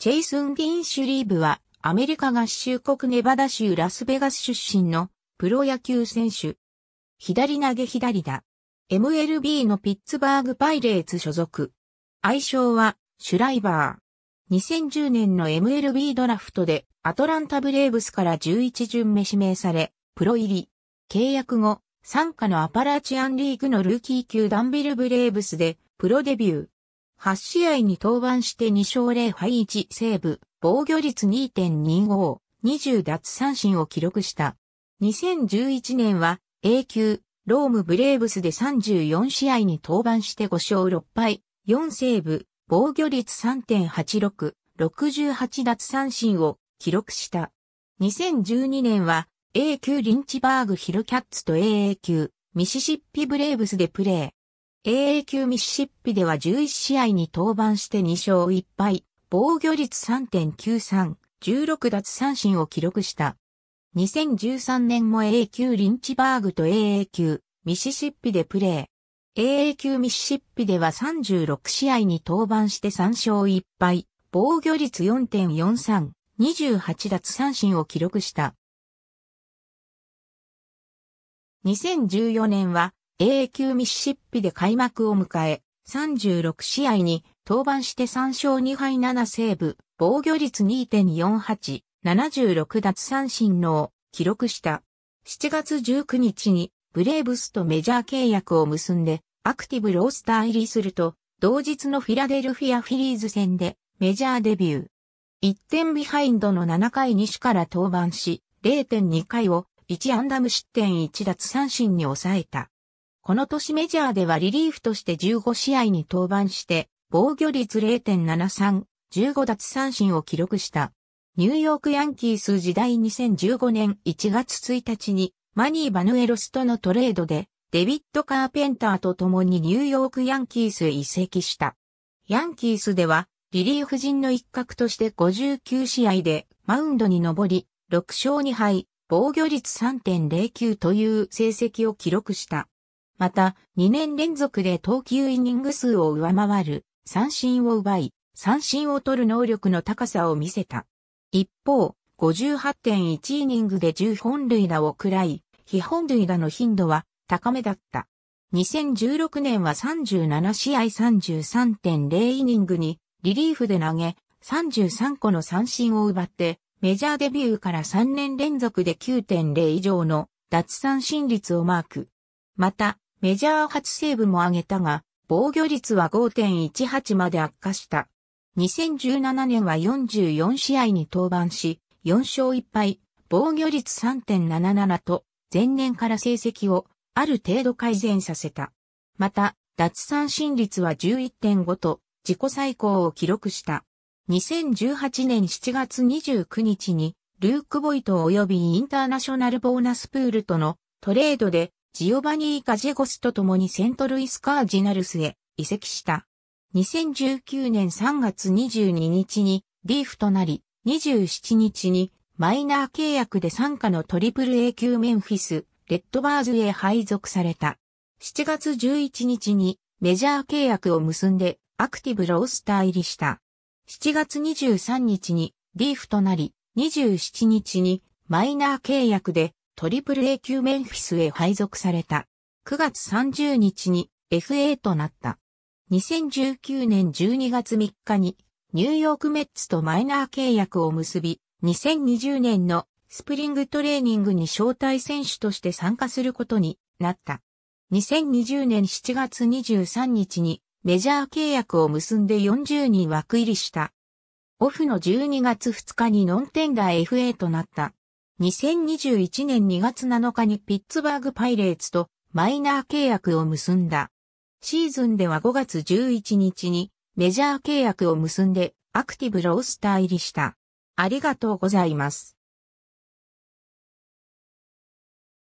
チェイスン・ディン・シュリーブは、アメリカ合衆国ネバダ州ラスベガス出身のプロ野球選手。左投げ左打。MLB のピッツバーグパイレーツ所属。愛称は、シュライバー。2010年の MLB ドラフトで、アトランタブレーブスから11巡目指名され、プロ入り。契約後、参加のアパラチアンリーグのルーキー級ダンビルブレーブスで、プロデビュー。8試合に登板して2勝0敗1セーブ、防御率2.25、20奪三振を記録した。2011年は A 級、ロームブレーブスで34試合に登板して5勝6敗、4セーブ、防御率3.86、68奪三振を記録した。2012年は A 級リンチバーグヒルキャッツと AA 級ミシシッピブレーブスでプレー。AA 級ミシシッピでは11試合に登板して2勝1敗、防御率3.93、16奪三振を記録した。2013年も AA 級リンチバーグと AA 級ミシシッピでプレー。AA 級ミシシッピでは36試合に登板して3勝1敗、防御率4.43、28奪三振を記録した。2014年は a 久ミシシッピで開幕を迎え、36試合に登板して3勝2敗7セーブ、防御率2.48、76奪三振のを記録した。7月19日にブレーブスとメジャー契約を結んでアクティブロースター入りすると、同日のフィラデルフィアフィリーズ戦でメジャーデビュー。1点ビハインドの7回西から登板し、0.2回を1ンダム失点1奪三振に抑えた。この年メジャーではリリーフとして15試合に登板して、防御率0.73、15奪三振を記録した。ニューヨークヤンキース時代2015年1月1日にマニー・バヌエロスとのトレードでデビッド・カーペンターと共にニューヨークヤンキースへ移籍した。ヤンキースではリリーフ陣の一角として59試合でマウンドに上り6勝2敗、防御率3.09という成績を記録した。また、2年連続で投球イニング数を上回る、三振を奪い、三振を取る能力の高さを見せた。一方、58.1イニングで10本塁打を食らい、非本塁打の頻度は高めだった。2016年は37試合33.0イニングにリリーフで投げ、33個の三振を奪って、メジャーデビューから3年連続で9.0以上の脱三振率をマーク。また、メジャー初セーブも挙げたが、防御率は5.18まで悪化した。2017年は44試合に登板し、4勝1敗、防御率3.77と、前年から成績をある程度改善させた。また、脱三振率は11.5と、自己最高を記録した。2018年7月29日に、ルーク・ボイト及びインターナショナルボーナスプールとのトレードでジオバニー・カジェゴスと共にセントルイス・カージナルスへ移籍した。2019年3月22日にリーフとなり、27日にマイナー契約で参加のトリプル A 級メンフィス、レッドバーズへ配属された。7月11日にメジャー契約を結んでアクティブロースター入りした。7月23日にリーフとなり、27日にマイナー契約でトリプル A 級メンフィスへ配属された。9月30日に FA となった。2019年12月3日にニューヨークメッツとマイナー契約を結び、2020年のスプリングトレーニングに招待選手として参加することになった。2020年7月23日にメジャー契約を結んで40人枠入りした。オフの12月2日にノンテンダー FA となった。2021年2月7日にピッツバーグパイレーツとマイナー契約を結んだ。シーズンでは5月11日にメジャー契約を結んでアクティブロースター入りした。ありがとうございます。